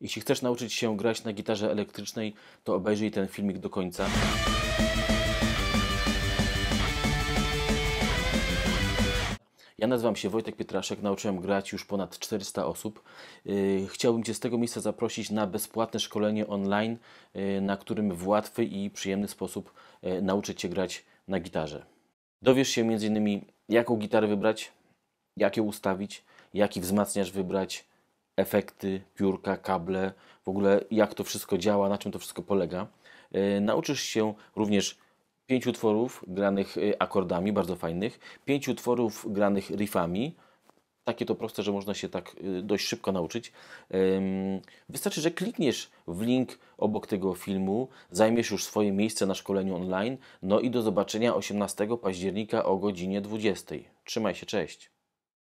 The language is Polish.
Jeśli chcesz nauczyć się grać na gitarze elektrycznej, to obejrzyj ten filmik do końca. Ja nazywam się Wojtek Pietraszek, nauczyłem grać już ponad 400 osób. Y, chciałbym Cię z tego miejsca zaprosić na bezpłatne szkolenie online, y, na którym w łatwy i przyjemny sposób y, nauczę Cię grać na gitarze. Dowiesz się m.in. jaką gitarę wybrać, jak ją ustawić, jaki wzmacniacz wybrać, efekty, piórka, kable, w ogóle jak to wszystko działa, na czym to wszystko polega. E, nauczysz się również pięciu utworów granych e, akordami, bardzo fajnych, pięciu utworów granych riffami. Takie to proste, że można się tak e, dość szybko nauczyć. Wystarczy, że klikniesz w link obok tego filmu, zajmiesz już swoje miejsce na szkoleniu online. No i do zobaczenia 18 października o godzinie 20. Trzymaj się, cześć.